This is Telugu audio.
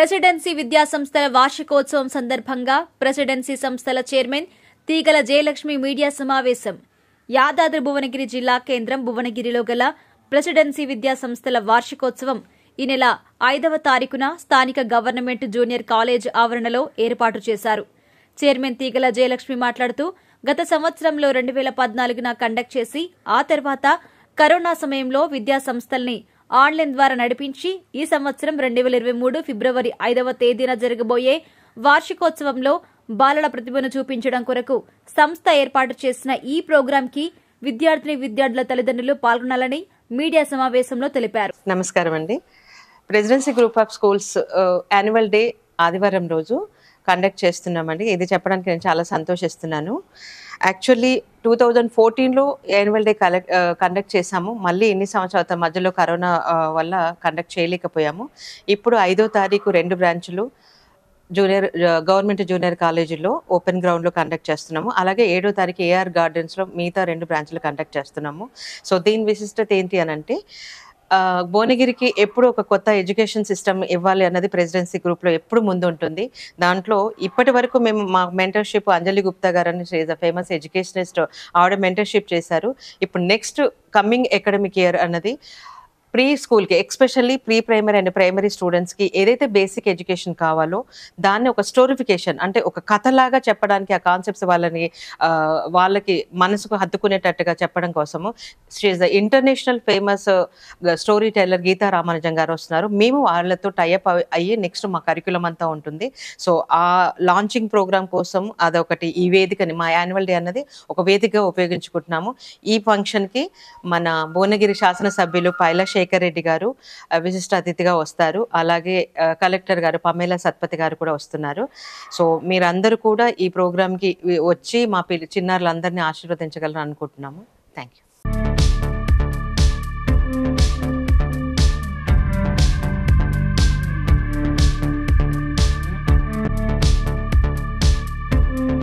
ప్రెసిడెన్సీ విద్యా సంస్థల వార్షికోత్సవం సందర్భంగా ప్రెసిడెన్సీ సంస్థల చైర్మన్ తీగల జయలక్ష్మి మీడియా సమావేశం యాదాద్రి భువనగిరి జిల్లా కేంద్రం భువనగిరిలో గల ప్రెసిడెన్సీ విద్యా సంస్థల వార్షికోత్సవం ఈ నెల ఐదవ తారీఖున స్థానిక గవర్నమెంట్ జూనియర్ కాలేజ్ ఆవరణలో ఏర్పాటు చేశారు చైర్మన్ తీగల జయలక్ష్మి మాట్లాడుతూ గత సంవత్సరంలో రెండు వేల పద్నాలుగున కండక్ట్ చేసి ఆ తర్వాత కరోనా సమయంలో విద్యాసంస్థల్ని ఆన్లైన్ ద్వారా నడిపించి ఈ సంవత్సరం రెండు వేల ఇరవై మూడు ఫిబ్రవరి ఐదవ తేదీన జరగబోయే వార్షికోత్సవంలో బాలల ప్రతిభను చూపించడం కొరకు సంస్థ ఏర్పాటు చేసిన ఈ ప్రోగ్రాంకి విద్యార్థిని విద్యార్థుల తల్లిదండ్రులు పాల్గొనాలని మీడియా సమావేశంలో తెలిపారు నమస్కారం అండి presidency group of schools annual day ఆదివారం రోజు కండక్ట్ చేస్తున్నామండి ఇది చెప్పడానికి నేను చాలా సంతోషిస్తున్నాను యాక్చువల్లీ టూ థౌజండ్ ఫోర్టీన్లో యాన్యువల్ డే కలెక్ట్ కండక్ట్ చేశాము మళ్ళీ ఎన్ని సంవత్సరాల మధ్యలో కరోనా uh, వల్ల కండక్ట్ చేయలేకపోయాము ఇప్పుడు ఐదో తారీఖు రెండు బ్రాంచ్లు జూనియర్ గవర్నమెంట్ జూనియర్ కాలేజీలో ఓపెన్ గ్రౌండ్లో కండక్ట్ చేస్తున్నాము అలాగే ఏడో తారీఖు ఏఆర్ గార్డెన్స్లో మిగతా రెండు బ్రాంచ్లు కండక్ట్ చేస్తున్నాము సో దీని విశిష్టత ఏంటి అని అంటే భువనగిరికి ఎప్పుడు ఒక కొత్త ఎడ్యుకేషన్ సిస్టమ్ ఇవ్వాలి అన్నది ప్రెసిడెన్సీ గ్రూప్లో ఎప్పుడు ముందు ఉంటుంది దాంట్లో ఇప్పటి వరకు మేము మా మెంటర్షిప్ అంజలి గుప్తా గారు అని ఫేమస్ ఎడ్యుకేషనిస్ట్ ఆవిడ మెంటర్షిప్ చేశారు ఇప్పుడు నెక్స్ట్ కమ్మింగ్ అకాడమిక్ ఇయర్ అన్నది ప్రీ స్కూల్కి especially pre primary and primary స్టూడెంట్స్కి ఏదైతే బేసిక్ ఎడ్యుకేషన్ కావాలో దాన్ని ఒక స్టోరిఫికేషన్ అంటే ఒక కథలాగా చెప్పడానికి ఆ కాన్సెప్ట్స్ వాళ్ళని వాళ్ళకి మనసుకు హత్తుకునేటట్టుగా చెప్పడం కోసము she's the international famous story teller Geeta Ramanujam garu వస్తున్నారు మేము వాళ్ళతో టైఅప్ అయ్యి నెక్స్ట్ మా కరికులం అంతా ఉంటుంది సో ఆ లాంచింగ్ ప్రోగ్రామ్ కోసం అదొకటి ఈ వేదికని మా యాన్యువల్ డే అన్నది ఒక వేదికగా ఉపయోగించుకుంటున్నాము ఈ ఫంక్షన్కి మన భువనగిరి శాసనసభ్యులు పైలా శేఖర్ రెడ్డి గారు విశిష్ట అతిథిగా వస్తారు అలాగే కలెక్టర్ గారు పమేల సత్పతి గారు కూడా వస్తున్నారు సో మీరందరూ కూడా ఈ ప్రోగ్రామ్కి వచ్చి మా పిల్ల చిన్నారులందరినీ ఆశీర్వదించగలరు అనుకుంటున్నాము థ్యాంక్ యూ